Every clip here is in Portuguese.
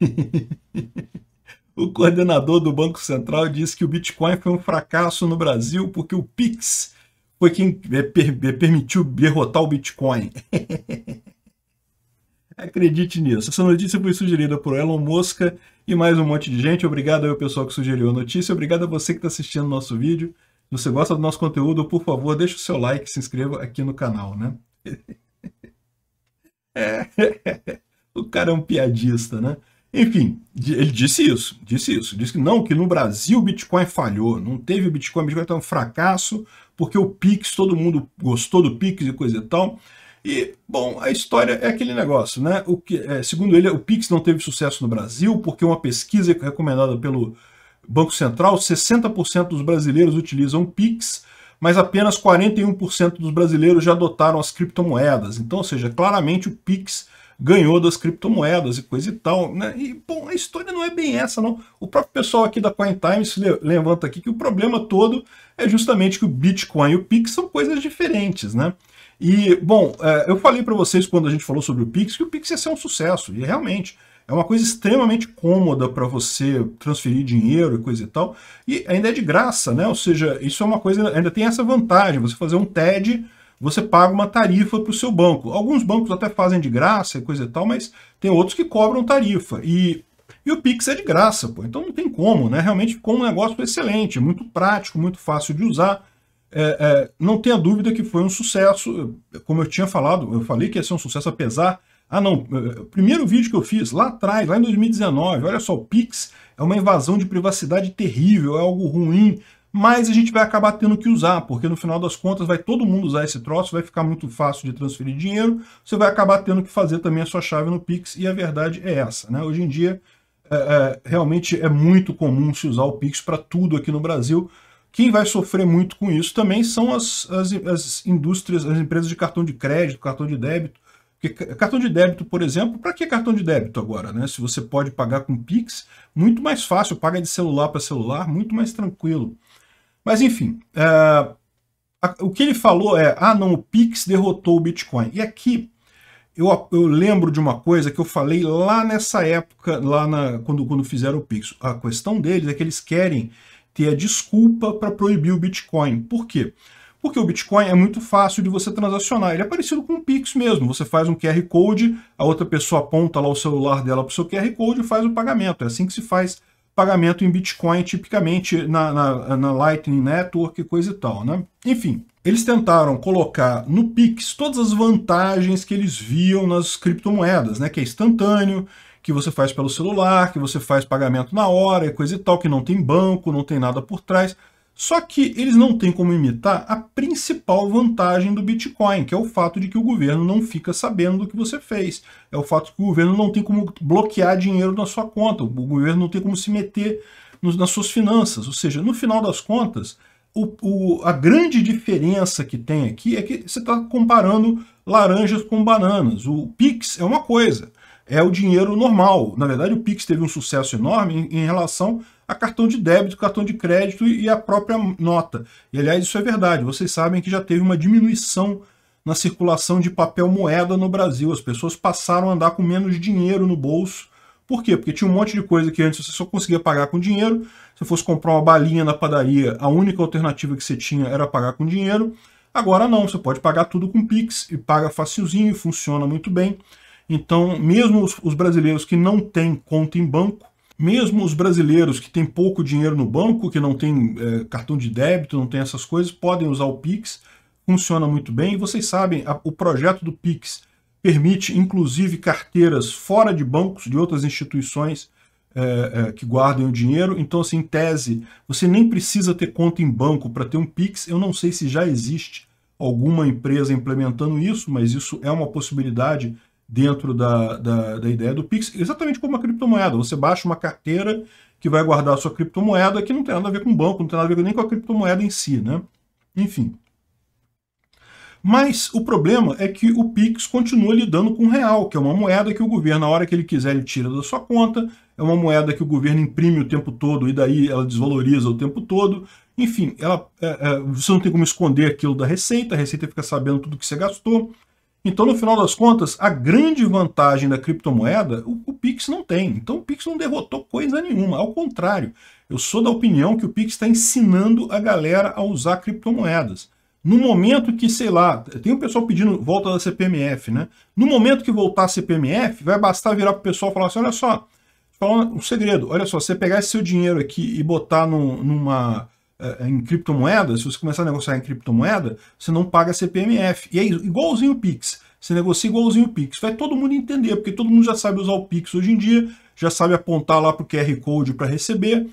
o coordenador do Banco Central disse que o Bitcoin foi um fracasso no Brasil porque o Pix foi quem é, é, permitiu derrotar o Bitcoin. Acredite nisso. Essa notícia foi sugerida por Elon Musk e mais um monte de gente. Obrigado ao pessoal que sugeriu a notícia. Obrigado a você que está assistindo nosso vídeo. Se você gosta do nosso conteúdo, por favor, deixe o seu like e se inscreva aqui no canal, né? É. O cara é um piadista, né? Enfim, ele disse isso, disse isso. Disse que não, que no Brasil o Bitcoin falhou, não teve Bitcoin, o Bitcoin foi tá um fracasso, porque o Pix, todo mundo gostou do Pix e coisa e tal. E, bom, a história é aquele negócio, né? O que, é, segundo ele, o Pix não teve sucesso no Brasil, porque uma pesquisa recomendada pelo Banco Central, 60% dos brasileiros utilizam Pix, mas apenas 41% dos brasileiros já adotaram as criptomoedas. Então, ou seja, claramente o Pix ganhou das criptomoedas e coisa e tal, né? E, bom, a história não é bem essa, não. O próprio pessoal aqui da CoinTimes levanta aqui que o problema todo é justamente que o Bitcoin e o Pix são coisas diferentes, né? E, bom, é, eu falei para vocês quando a gente falou sobre o Pix que o Pix ia ser um sucesso, e realmente é uma coisa extremamente cômoda para você transferir dinheiro e coisa e tal, e ainda é de graça, né? Ou seja, isso é uma coisa, ainda tem essa vantagem, você fazer um TED você paga uma tarifa para o seu banco. Alguns bancos até fazem de graça e coisa e tal, mas tem outros que cobram tarifa. E, e o Pix é de graça, pô. Então não tem como, né? Realmente ficou um negócio excelente, muito prático, muito fácil de usar. É, é, não tenha dúvida que foi um sucesso, como eu tinha falado, eu falei que ia ser um sucesso apesar... Ah não, é, é, o primeiro vídeo que eu fiz lá atrás, lá em 2019, olha só, o Pix é uma invasão de privacidade terrível, é algo ruim, mas a gente vai acabar tendo que usar, porque no final das contas vai todo mundo usar esse troço, vai ficar muito fácil de transferir dinheiro, você vai acabar tendo que fazer também a sua chave no Pix, e a verdade é essa. Né? Hoje em dia, é, é, realmente é muito comum se usar o Pix para tudo aqui no Brasil, quem vai sofrer muito com isso também são as, as, as indústrias, as empresas de cartão de crédito, cartão de débito, porque cartão de débito, por exemplo, para que cartão de débito agora, né? Se você pode pagar com Pix, muito mais fácil, paga de celular para celular, muito mais tranquilo. Mas enfim, é, o que ele falou é, ah não, o Pix derrotou o Bitcoin. E aqui eu, eu, lembro de uma coisa que eu falei lá nessa época, lá na, quando, quando fizeram o Pix. A questão deles é que eles querem ter a desculpa para proibir o Bitcoin. Por quê? Porque o Bitcoin é muito fácil de você transacionar. Ele é parecido com o Pix mesmo. Você faz um QR Code, a outra pessoa aponta lá o celular dela para o seu QR Code e faz o pagamento. É assim que se faz pagamento em Bitcoin, tipicamente na, na, na, Lightning Network, coisa e tal, né? Enfim, eles tentaram colocar no Pix todas as vantagens que eles viam nas criptomoedas, né? Que é instantâneo, que você faz pelo celular, que você faz pagamento na hora, e coisa e tal, que não tem banco, não tem nada por trás. Só que eles não têm como imitar a principal vantagem do Bitcoin, que é o fato de que o governo não fica sabendo do que você fez. É o fato de que o governo não tem como bloquear dinheiro na sua conta, o governo não tem como se meter nos, nas suas finanças. Ou seja, no final das contas, o, o, a grande diferença que tem aqui é que você está comparando laranjas com bananas. O Pix é uma coisa, é o dinheiro normal. Na verdade, o Pix teve um sucesso enorme em, relação a cartão de débito, cartão de crédito e a própria nota. E, aliás, isso é verdade. Vocês sabem que já teve uma diminuição na circulação de papel moeda no Brasil. As pessoas passaram a andar com menos dinheiro no bolso. Por quê? Porque tinha um monte de coisa que antes você só conseguia pagar com dinheiro. Se fosse comprar uma balinha na padaria, a única alternativa que você tinha era pagar com dinheiro. Agora não, você pode pagar tudo com Pix e paga facilzinho, funciona muito bem. Então, mesmo os, brasileiros que não têm conta em banco, mesmo os brasileiros que têm pouco dinheiro no banco, que não têm é, cartão de débito, não têm essas coisas, podem usar o Pix, funciona muito bem. Vocês sabem, a, o projeto do Pix permite, inclusive, carteiras fora de bancos, de outras instituições é, é, que guardem o dinheiro. Então, assim, em tese, você nem precisa ter conta em banco para ter um Pix. Eu não sei se já existe alguma empresa implementando isso, mas isso é uma possibilidade dentro da, da, da, ideia do Pix, exatamente como uma criptomoeda. Você baixa uma carteira que vai guardar a sua criptomoeda, que não tem nada a ver com o banco, não tem nada a ver nem com a criptomoeda em si, né? Enfim. Mas o problema é que o Pix continua lidando com o real, que é uma moeda que o governo, na hora que ele quiser, ele tira da sua conta, é uma moeda que o governo imprime o tempo todo e daí ela desvaloriza o tempo todo. Enfim, ela, é, é, você não tem como esconder aquilo da receita, a receita fica sabendo tudo que você gastou. Então, no final das contas, a grande vantagem da criptomoeda, o, o, Pix não tem. Então, o Pix não derrotou coisa nenhuma. Ao contrário, eu sou da opinião que o Pix está ensinando a galera a usar criptomoedas. No momento que, sei lá, tem o um pessoal pedindo volta da CPMF, né? No momento que voltar a CPMF, vai bastar virar para o pessoal e falar assim, olha só, um segredo, olha só, você pegar esse seu dinheiro aqui e botar num, numa eh, em criptomoeda, se você começar a negociar em criptomoeda, você não paga CPMF. E é igualzinho o Pix. Você negocia igualzinho o Pix. Vai todo mundo entender, porque todo mundo já sabe usar o Pix hoje em dia, já sabe apontar lá para o QR Code para receber.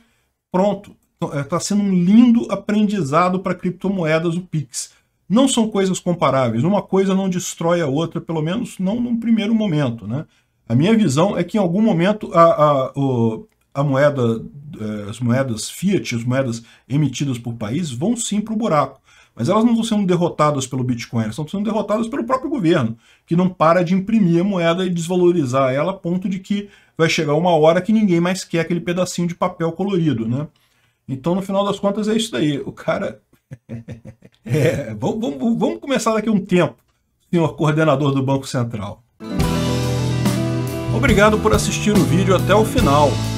Pronto. Está então, é, sendo um lindo aprendizado para criptomoedas o Pix. Não são coisas comparáveis. Uma coisa não destrói a outra, pelo menos não num primeiro momento. Né? A minha visão é que em algum momento a, a, a moeda, é, as moedas fiat, as moedas emitidas por país, vão sim para o buraco. Mas elas não estão sendo derrotadas pelo Bitcoin, elas estão sendo derrotadas pelo próprio governo, que não para de imprimir a moeda e desvalorizar ela a ponto de que vai chegar uma hora que ninguém mais quer aquele pedacinho de papel colorido, né? Então, no final das contas, é isso daí. O cara... é, vamos, vamos, vamos começar daqui a um tempo, senhor coordenador do Banco Central. Obrigado por assistir o vídeo até o final.